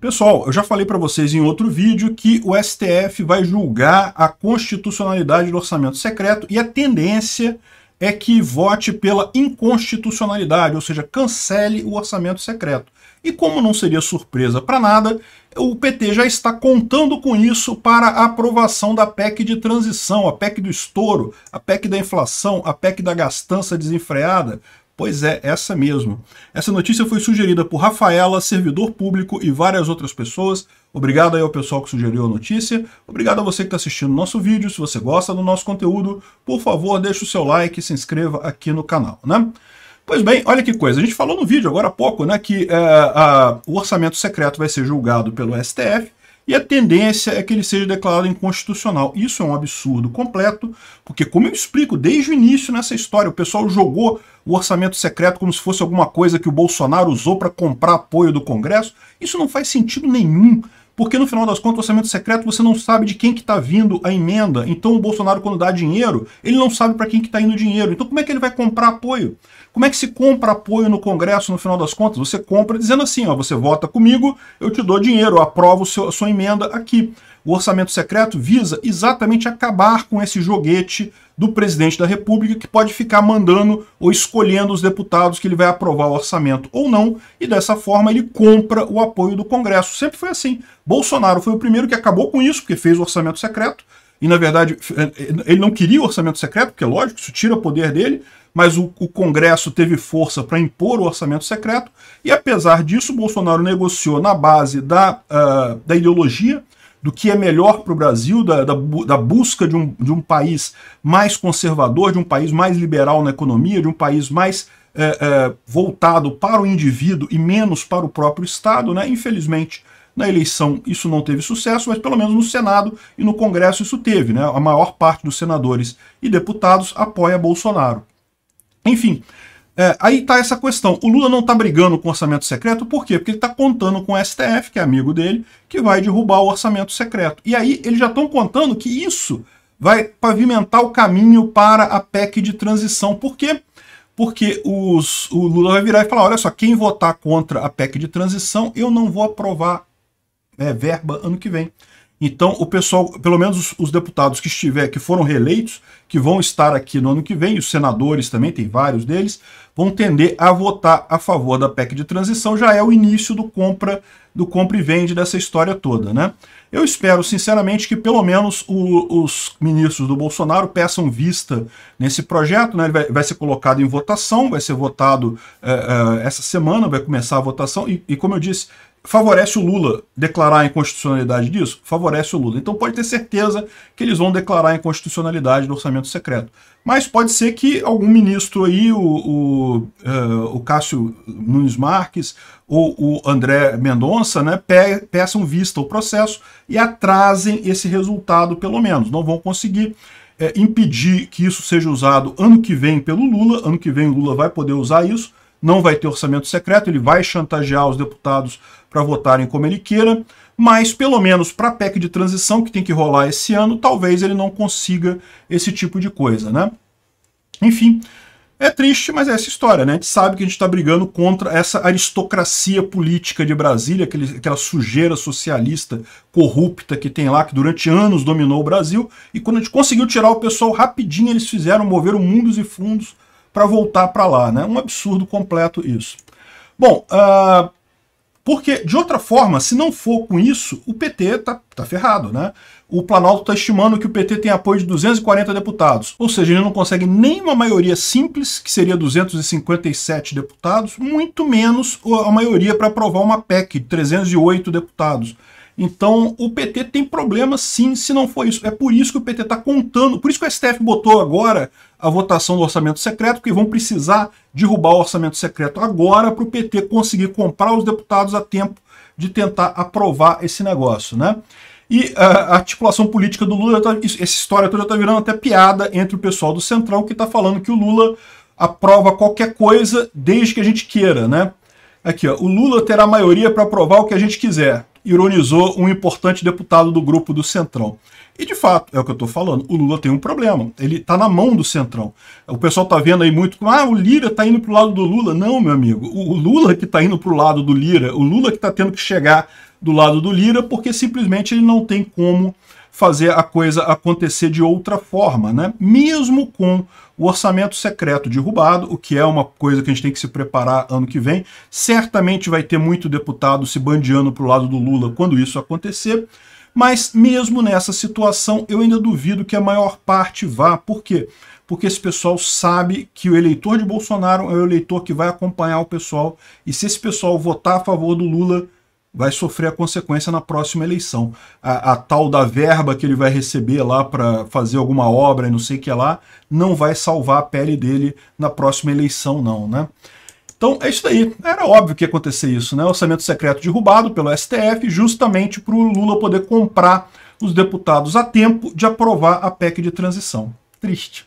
Pessoal, eu já falei para vocês em outro vídeo que o STF vai julgar a constitucionalidade do orçamento secreto e a tendência é que vote pela inconstitucionalidade, ou seja, cancele o orçamento secreto. E como não seria surpresa para nada, o PT já está contando com isso para a aprovação da PEC de transição, a PEC do estouro, a PEC da inflação, a PEC da gastança desenfreada, Pois é, essa mesmo. Essa notícia foi sugerida por Rafaela, servidor público e várias outras pessoas. Obrigado aí ao pessoal que sugeriu a notícia. Obrigado a você que está assistindo o nosso vídeo. Se você gosta do nosso conteúdo, por favor, deixe o seu like e se inscreva aqui no canal, né? Pois bem, olha que coisa. A gente falou no vídeo agora há pouco, né, que é, a, o orçamento secreto vai ser julgado pelo STF e a tendência é que ele seja declarado inconstitucional. Isso é um absurdo completo, porque, como eu explico desde o início nessa história, o pessoal jogou o orçamento secreto como se fosse alguma coisa que o Bolsonaro usou para comprar apoio do Congresso. Isso não faz sentido nenhum. Porque no final das contas, o orçamento secreto, você não sabe de quem que está vindo a emenda. Então o Bolsonaro, quando dá dinheiro, ele não sabe para quem que está indo o dinheiro. Então como é que ele vai comprar apoio? Como é que se compra apoio no Congresso, no final das contas? Você compra dizendo assim, ó, você vota comigo, eu te dou dinheiro, eu aprovo seu, a sua emenda aqui. O orçamento secreto visa exatamente acabar com esse joguete do presidente da República que pode ficar mandando ou escolhendo os deputados que ele vai aprovar o orçamento ou não, e dessa forma ele compra o apoio do Congresso. Sempre foi assim. Bolsonaro foi o primeiro que acabou com isso, porque fez o orçamento secreto, e na verdade eh, ele não queria o orçamento secreto, porque lógico, isso tira o poder dele, mas o, o Congresso teve força para impor o orçamento secreto, e apesar disso, Bolsonaro negociou na base da, uh, da ideologia, do que é melhor para o Brasil, da, da, da, busca de um, de um país mais conservador, de um país mais liberal na economia, de um país mais é, é, voltado para o indivíduo e menos para o próprio Estado. Né? Infelizmente, na eleição isso não teve sucesso, mas pelo menos no Senado e no Congresso isso teve. Né? A maior parte dos senadores e deputados apoia Bolsonaro. Enfim, é, aí está essa questão. O Lula não está brigando com orçamento secreto, por quê? Porque ele está contando com o STF, que é amigo dele, que vai derrubar o orçamento secreto. E aí eles já estão contando que isso vai pavimentar o caminho para a PEC de transição. Por quê? Porque os, o Lula vai virar e falar: olha só, quem votar contra a PEC de transição, eu não vou aprovar é, verba ano que vem. Então, o pessoal, pelo menos os, os, deputados que estiver, que foram reeleitos, que vão estar aqui no ano que vem, os senadores também, tem vários deles, vão tender a votar a favor da PEC de transição, já é o início do compra, do compra e vende dessa história toda, né? Eu espero, sinceramente, que pelo menos o, os ministros do Bolsonaro peçam vista nesse projeto, né? Ele vai, vai ser colocado em votação, vai ser votado uh, uh, essa semana, vai começar a votação, e, e como eu disse, favorece o Lula declarar a inconstitucionalidade disso? Favorece o Lula. Então pode ter certeza que eles vão declarar a inconstitucionalidade do orçamento secreto. Mas pode ser que algum ministro aí, o, o, uh, o Cássio Nunes Marques ou o André Mendonça, né, pe peçam vista ao processo e atrasem esse resultado pelo menos. Não vão conseguir é, impedir que isso seja usado ano que vem pelo Lula. Ano que vem o Lula vai poder usar isso não vai ter orçamento secreto, ele vai chantagear os deputados para votarem como ele queira, mas pelo menos para a PEC de transição que tem que rolar esse ano, talvez ele não consiga esse tipo de coisa, né? Enfim, é triste, mas é essa história, né? A gente sabe que a gente está brigando contra essa aristocracia política de Brasília, aquele, aquela sujeira socialista corrupta que tem lá, que durante anos dominou o Brasil, e quando a gente conseguiu tirar o pessoal rapidinho, eles fizeram, o mundos e fundos para voltar para lá. Né? Um absurdo completo isso. Bom, uh, porque, de outra forma, se não for com isso, o PT tá, tá ferrado, né? O Planalto está estimando que o PT tem apoio de 240 deputados, ou seja, ele não consegue nem uma maioria simples, que seria 257 deputados, muito menos a maioria para aprovar uma PEC de 308 deputados. Então o PT tem problema sim, se não for isso. É por isso que o PT está contando, por isso que o STF botou agora a votação do orçamento secreto, porque vão precisar derrubar o orçamento secreto agora para o PT conseguir comprar os deputados a tempo de tentar aprovar esse negócio, né? E eh, a articulação política do Lula, tá, essa história toda está virando até piada entre o pessoal do Centrão que está falando que o Lula aprova qualquer coisa desde que a gente queira, né? Aqui, ó, o Lula terá maioria para aprovar o que a gente quiser ironizou um importante deputado do grupo do Centrão. E de fato, é o que eu estou falando, o Lula tem um problema, ele está na mão do Centrão. O pessoal está vendo aí muito, ah, o Lira está indo para o lado do Lula. Não, meu amigo, o Lula que está indo para o lado do Lira, o Lula que está tendo que chegar do lado do Lira, porque simplesmente ele não tem como fazer a coisa acontecer de outra forma, né? Mesmo com o orçamento secreto derrubado, o que é uma coisa que a gente tem que se preparar ano que vem, certamente vai ter muito deputado se bandeando para o lado do Lula quando isso acontecer, mas mesmo nessa situação eu ainda duvido que a maior parte vá, por quê? Porque esse pessoal sabe que o eleitor de Bolsonaro é o eleitor que vai acompanhar o pessoal, e se esse pessoal votar a favor do Lula, vai sofrer a consequência na próxima eleição. A, a tal da verba que ele vai receber lá para fazer alguma obra e não sei o que lá, não vai salvar a pele dele na próxima eleição, não, né? Então é isso daí. Era óbvio que ia acontecer isso, né? Orçamento secreto derrubado pelo STF, justamente para o Lula poder comprar os deputados a tempo de aprovar a PEC de transição. Triste.